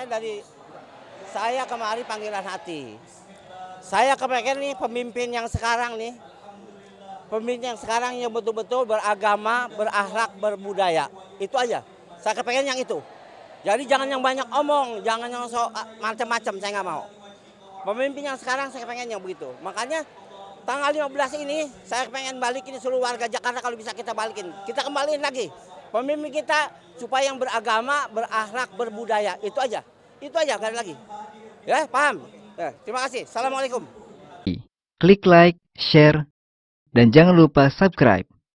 saya dari saya kemari panggilan hati. Saya kepengen nih pemimpin yang sekarang nih, pemimpin yang sekarang yang betul-betul beragama, berakhlak, berbudaya. Itu aja. Saya kepengen yang itu. Jadi jangan yang banyak omong, jangan yang so, ah, macam-macam. Saya nggak mau. Pemimpin yang sekarang saya pengen yang begitu. Makanya tanggal 15 ini saya pengen balikin seluruh warga Jakarta kalau bisa kita balikin. Kita kembaliin lagi. Pemimpin kita supaya yang beragama, berakhlak, berbudaya. Itu aja. Itu aja, nggak ada lagi. Ya, paham? Ya, terima kasih. Assalamualaikum. Klik like, share, dan jangan lupa subscribe.